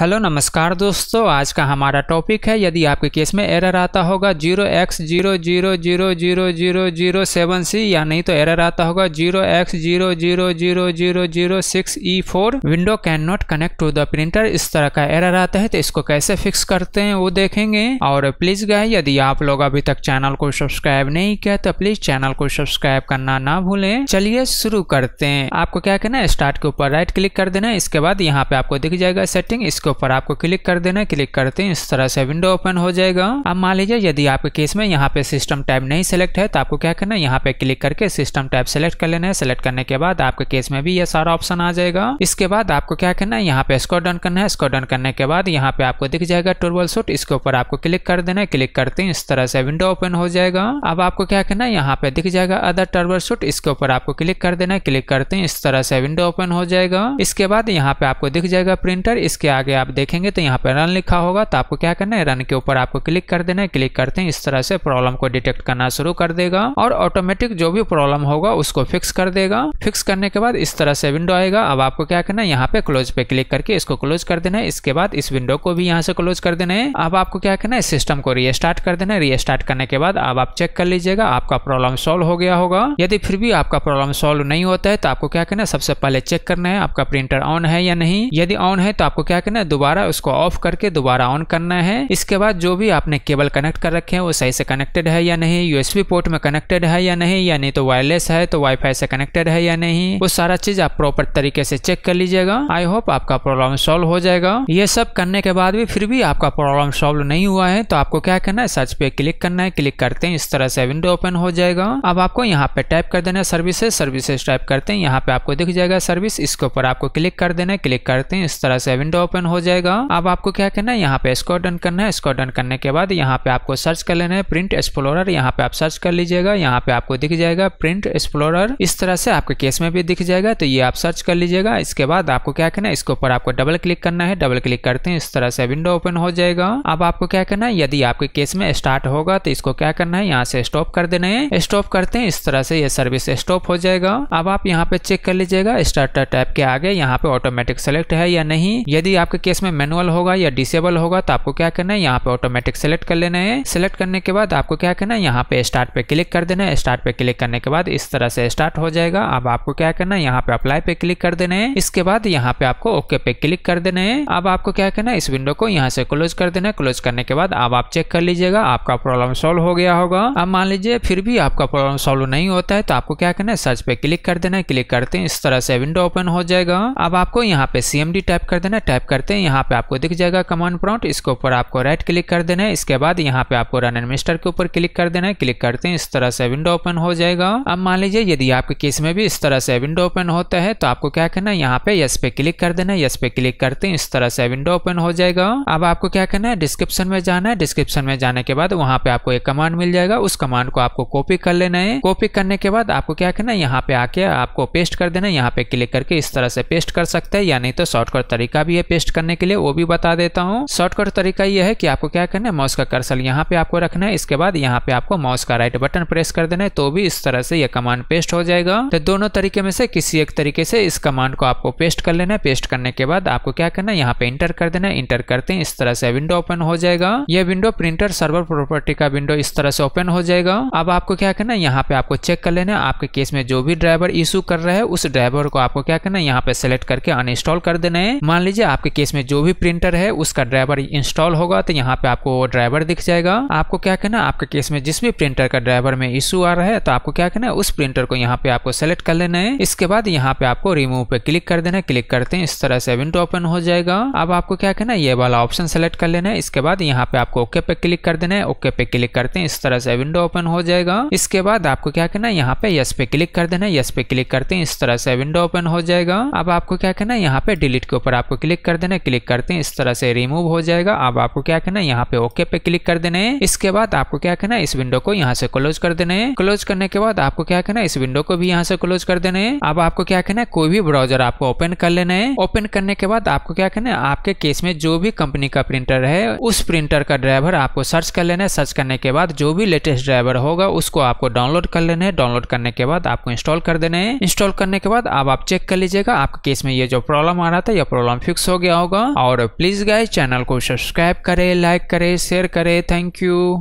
hello नमस्कार दोस्तों आज का हमारा टॉपिक है यदि आपके केस में एरर आता होगा zero x zero zero zero zero zero zero seven C या नहीं तो एरर आता होगा zero x zero zero zero zero zero six E four window cannot connect to the printer इस तरह का एरर आता है तो इसको कैसे फिक्स करते हैं वो देखेंगे और प्लीज गए यदि आप लोग अभी तक चैनल को सब्सक्राइब नहीं किया तो प्लीज चैनल को सब्सक्राइब करना ना भूलें चलिए शुरू करते हैं आपको क्या करना है स्टार्ट के ऊपर राइट क्लिक कर देना इसके बाद यहाँ पे आपको दिख जाएगा सेटिंग इसको इसके ऊपर आपको क्लिक कर देना क्लिक करते हैं इस तरह से विंडो ओपन हो जाएगा अब मान लीजिए यदि आपके केस में यहाँ पे सिस्टम टाइप नहीं सिलेक्ट है तो आपको क्या करना है यहाँ पे क्लिक करके सिस्टम टाइप सेलेक्ट कर लेना है सेलेक्ट करने के बाद आपके केस में भी ये सारा ऑप्शन आ जाएगा इसके बाद आपको क्या करना है यहाँ पे स्कोर डन करना है स्कोर डन करने के बाद यहाँ पे आपको दिख जाएगा टूरबल सूट इसके ऊपर आपको क्लिक कर देना है क्लिक करते हैं इस तरह से विंडो ओपन हो जाएगा अब आपको क्या करना है यहाँ पे दिख जाएगा अदर टर्बल सूट इसके ऊपर आपको क्लिक कर देना है क्लिक करते हैं इस तरह से विंडो ओपन हो जाएगा इसके बाद यहाँ पे आपको दिख जाएगा प्रिंटर इसके आगे आप देखेंगे तो यहाँ पर रन लिखा होगा तो आपको क्या करना है रन के ऊपर आपको क्लिक कर देना है क्लिक करते हैं इस तरह से प्रॉब्लम को डिटेक्ट करना शुरू कर देगा और ऑटोमेटिक जो भी प्रॉब्लम होगा उसको फिक्स कर देगा फिक्स करने के बाद इस तरह से विंडो आएगा अब आपको क्या करना है यहाँ पे क्लोज पे क्लिक करके इसको क्लोज कर देना है इसके बाद इस विंडो को भी यहाँ से क्लोज कर देना है अब आपको क्या करना है सिस्टम को रीस्टार्ट कर देना है रीस्टार्ट करने के बाद अब आप चेक कर लीजिएगा आपका प्रॉब्लम सोल्व हो गया होगा यदि फिर भी आपका प्रॉब्लम सोल्व नहीं होता है तो आपको क्या करना है सबसे पहले चेक करना है आपका प्रिंटर ऑन है या नहीं यदि ऑन है तो आपको क्या करना है दोबारा उसको ऑफ करके दोबारा ऑन करना है इसके बाद जो भी आपने केबल कनेक्ट कर रखे हैं वो सही से कनेक्टेड है या नहीं यूएसबी पोर्ट में कनेक्टेड है या नहीं या नहीं तो वायरलेस है तो वाईफाई से कनेक्टेड है या नहीं वो सारा चीज आप प्रॉपर तरीके से चेक कर लीजिएगा आई होप आपका प्रॉब्लम सॉल्व हो जाएगा ये सब करने के बाद भी फिर भी आपका प्रॉब्लम सॉल्व नहीं हुआ है तो आपको क्या करना है सर्च पे क्लिक करना है क्लिक करते हैं इस तरह से विंडो ओपन हो जाएगा अब आपको यहाँ पे टाइप कर देना है सर्विसेज सर्विसेज टाइप करते हैं यहाँ पे आपको दिख जाएगा सर्विस इसके ऊपर आपको क्लिक कर देना है क्लिक करते हैं इस तरह से विंडो ओपन हो जाएगा अब आपको क्या करना है यहाँ पे स्कॉट डन करना है स्कॉट डन करने के बाद यहाँ पे आपको सर्च कर लेना है प्रिंट एक्सप्लोरर यहाँ पे आप सर्च कर लीजिएगा यहाँ पे आपको दिख जाएगा प्रिंट एक्सप्लोरर इस तरह से आपके केस में भी दिख जाएगा तो ये आप सर्च कर लीजिएगा इसके बाद आपको क्या करना है इसके ऊपर आपको डबल क्लिक करना है डबल क्लिक करते हैं इस तरह से विंडो ओपन हो जाएगा अब आपको क्या करना है यदि आपके केस में स्टार्ट होगा तो इसको क्या करना है यहाँ से स्टॉप कर देना है स्टॉप करते हैं इस तरह से ये सर्विस स्टॉप हो जाएगा अब आप यहाँ पे चेक कर लीजिएगा स्टार्टर टैप के आगे यहाँ पे ऑटोमेटिक सेलेक्ट है या नहीं यदि आपके आपके केस में मैनुअल होगा या डिसेबल होगा तो आपको क्या करना है यहाँ पे ऑटोमेटिक सेलेक्ट कर लेना है सेलेक्ट करने के बाद आपको क्या करना है यहाँ पे स्टार्ट पे क्लिक कर देना है स्टार्ट पे क्लिक करने के बाद इस तरह से स्टार्ट हो जाएगा अब आपको क्या करना है यहाँ पे अप्लाई पे क्लिक कर देना है इसके बाद यहाँ पे आपको ओके पे क्लिक कर देना है अब आपको क्या करना है इस विंडो को यहाँ से क्लोज कर देना है क्लोज करने के बाद अब आप चेक कर लीजिएगा आपका प्रॉब्लम सोल्व हो गया होगा अब मान लीजिए फिर भी आपका प्रॉब्लम सोल्व नहीं होता है तो आपको क्या करना है सर्च पे क्लिक कर देना है क्लिक करते हैं इस तरह से विंडो ओपन हो जाएगा अब आपको यहाँ पे सीएमडी टाइप कर देना है टाइप करते करते हैं यहाँ पे आपको दिख जाएगा कमांड प्रॉन्ट इसके ऊपर आपको राइट क्लिक कर देना है इसके बाद यहाँ पे आपको रन एडमिनिस्टर के ऊपर क्लिक कर देना है क्लिक करते हैं इस तरह से विंडो ओपन हो जाएगा अब मान लीजिए यदि आपके केस में भी इस तरह से विंडो ओपन होता है तो आपको क्या करना है यहाँ पे यस पे क्लिक कर देना है यस पे क्लिक करते हैं इस तरह से विंडो ओपन हो जाएगा अब आपको क्या करना है डिस्क्रिप्शन में जाना है डिस्क्रिप्शन में जाने के बाद वहाँ पे आपको एक कमांड मिल जाएगा उस कमांड को आपको कॉपी कर लेना है कॉपी करने के बाद आपको क्या करना है यहाँ पे आके आपको पेस्ट कर देना है यहाँ पे क्लिक करके इस तरह से पेस्ट कर सकते हैं या नहीं तो शॉर्टकट तरीका भी है पेस्ट करने के लिए वो भी बता देता हूँ शॉर्टकट तरीका ये है कि आपको क्या करना है माउस का कर्सल यहाँ पे आपको रखना है इसके बाद यहाँ पे आपको माउस का राइट बटन प्रेस कर देना है तो भी इस तरह से यह कमांड पेस्ट हो जाएगा तो दोनों तरीके में से किसी एक तरीके से इस कमांड को आपको पेस्ट कर लेना है पेस्ट करने के बाद आपको क्या करना है यहाँ पे इंटर कर देना है इंटर करते हैं इस तरह से विंडो ओपन हो जाएगा यह विंडो प्रिंटर सर्वर प्रॉपर्टी का विंडो इस तरह से ओपन हो जाएगा अब आपको क्या करना है यहाँ पे आपको चेक कर लेना है आपके केस में जो भी ड्राइवर इशू कर रहे हैं उस ड्राइवर को आपको क्या करना है यहाँ पे सेलेक्ट करके अनइंस्टॉल कर देना है मान लीजिए आपके केस इसमें जो भी प्रिंटर है उसका ड्राइवर इंस्टॉल होगा तो यहाँ पे आपको वो ड्राइवर दिख जाएगा आपको क्या कहना आपके केस में जिस भी प्रिंटर का ड्राइवर में इशू आ रहा है तो आपको क्या कहना है उस प्रिंटर को यहाँ पे आपको सेलेक्ट कर लेना है इसके बाद यहाँ पे आपको रिमूव पे क्लिक कर देना है क्लिक करते हैं इस तरह से विंडो ओपन हो जाएगा अब आपको क्या कहना ये वाला ऑप्शन सेलेक्ट कर लेना है इसके बाद यहाँ पे आपको ओके पे क्लिक कर देना है ओके पे क्लिक करते हैं इस तरह से विंडो ओपन हो जाएगा इसके बाद आपको क्या कहना है यहाँ पे यस पे क्लिक कर देना है यस पे क्लिक करते हैं इस तरह से विंडो ओपन हो जाएगा अब आपको क्या कहना है यहाँ पे डिलीट के ऊपर आपको क्लिक कर देना में क्लिक करते हैं इस तरह से रिमूव हो जाएगा अब आपको क्या कहना है यहाँ पे ओके पे क्लिक कर देना है इसके बाद आपको क्या कहना है इस विंडो को यहाँ से क्लोज कर देना है क्लोज करने के बाद आपको क्या कहना है इस विंडो को भी यहाँ से क्लोज कर देना है अब आपको क्या कहना है कोई भी ब्राउजर आपको ओपन कर लेना है ओपन करने के बाद आपको क्या कहना है आपके केस में जो भी कंपनी का प्रिंटर है उस प्रिंटर का ड्राइवर आपको सर्च कर लेना है सर्च करने के बाद जो भी लेटेस्ट ड्राइवर होगा उसको आपको डाउनलोड कर लेना है डाउनलोड करने के बाद आपको इंस्टॉल कर देना है इंस्टॉल करने के बाद अब आप चेक कर लीजिएगा आपके केस में ये जो प्रॉब्लम आ रहा था यह प्रॉब्लम फिक्स हो गया होगा होगा और प्लीज गाइस चैनल को सब्सक्राइब करें लाइक करें शेयर करें थैंक यू